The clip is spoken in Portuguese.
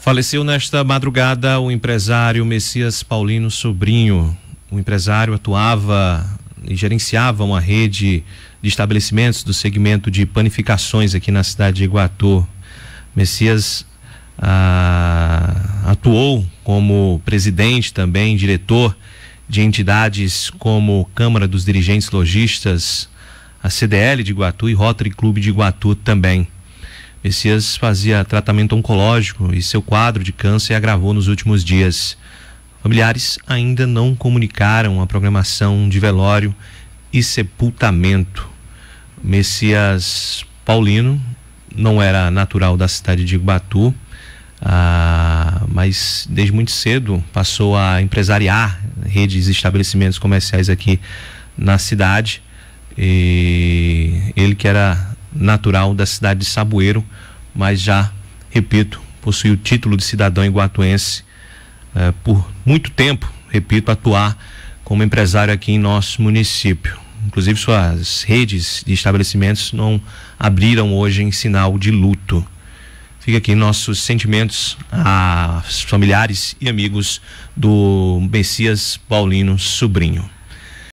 Faleceu nesta madrugada o empresário Messias Paulino Sobrinho. O empresário atuava e gerenciava uma rede de estabelecimentos do segmento de panificações aqui na cidade de Iguatu. Messias ah, atuou como presidente também, diretor de entidades como Câmara dos Dirigentes Logistas, a CDL de Iguatu e Rotary Clube de Iguatu também. Messias fazia tratamento oncológico e seu quadro de câncer agravou nos últimos dias. Familiares ainda não comunicaram a programação de velório e sepultamento. Messias Paulino não era natural da cidade de Iguatu, ah, mas desde muito cedo passou a empresariar redes e estabelecimentos comerciais aqui na cidade. E ele que era natural da cidade de Saboeiro, mas já, repito, possui o título de cidadão iguatuense eh, por muito tempo, repito, atuar como empresário aqui em nosso município. Inclusive, suas redes de estabelecimentos não abriram hoje em sinal de luto. Fica aqui nossos sentimentos a familiares e amigos do Messias Paulino Sobrinho.